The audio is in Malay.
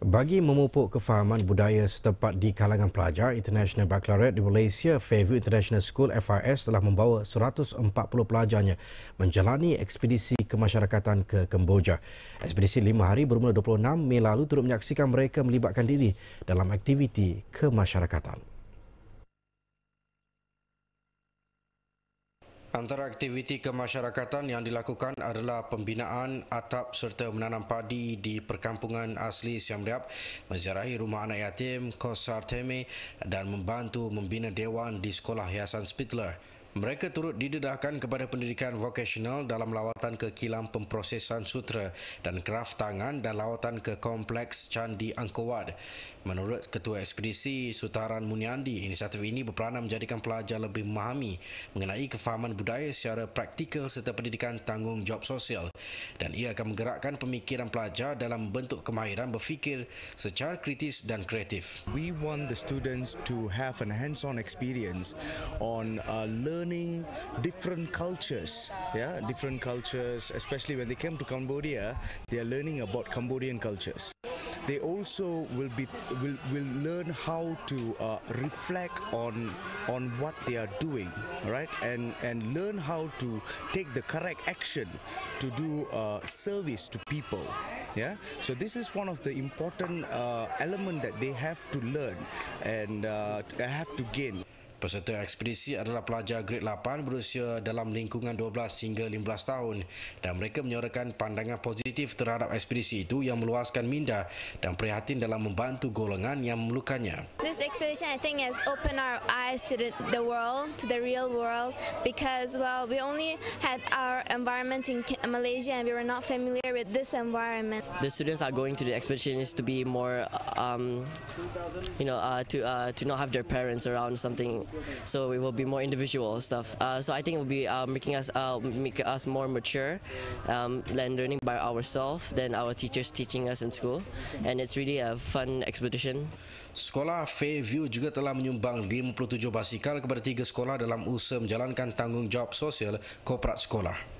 Bagi memupuk kefahaman budaya setempat di kalangan pelajar, International Baccalaureate di Malaysia, Fairview International School FIS telah membawa 140 pelajarnya menjalani ekspedisi kemasyarakatan ke Kemboja. Ekspedisi lima hari bermula 26 Mei lalu turut menyaksikan mereka melibatkan diri dalam aktiviti kemasyarakatan. Antara aktiviti kemasyarakatan yang dilakukan adalah pembinaan atap serta menanam padi di perkampungan asli Siam Reap, menziarahi rumah anak yatim Kosar Teme dan membantu membina dewan di sekolah Hiasan Spitler. Mereka turut didedahkan kepada pendidikan vokasional dalam lawatan ke kilang pemprosesan sutra dan kraft tangan dan lawatan ke kompleks Candi Angkor Wat. Menurut Ketua Ekspedisi Sutaran Muniandi, inisiatif ini berperanan menjadikan pelajar lebih memahami mengenai kefahaman budaya secara praktikal serta pendidikan tanggungjawab sosial dan ia akan menggerakkan pemikiran pelajar dalam bentuk kemahiran berfikir secara kritis dan kreatif. We want the students to have an hands-on experience on a learning learning different cultures. Yeah, different cultures, especially when they came to Cambodia, they are learning about Cambodian cultures they also will be will, will learn how to uh, reflect on on what they are doing right and and learn how to take the correct action to do uh, service to people yeah so this is one of the important uh, element that they have to learn and uh, have to gain Peserta ekspedisi adalah pelajar grade 8 berusia dalam lingkungan 12 hingga 15 tahun dan mereka menyorakan pandangan positif terhadap ekspedisi itu yang meluaskan minda dan prihatin dalam membantu golongan yang memerlukannya. This expedition I think has opened our eyes to the, the world, to the real world because well we only had our environment in Malaysia and we were not familiar with this environment. The students are going to the expedition is to be more um, you know uh, to uh, to not have their parents around something so it will be more individual stuff. Uh, so I think it will be uh, making us uh, make us more mature, um, than learning by ourselves than our teachers teaching us in school, and it's really a fun expedition. Sekolah Fairview juga telah menyumbang 57 basikal kepada tiga sekolah dalam usaha menjalankan tanggungjawab sosial korporat sekolah.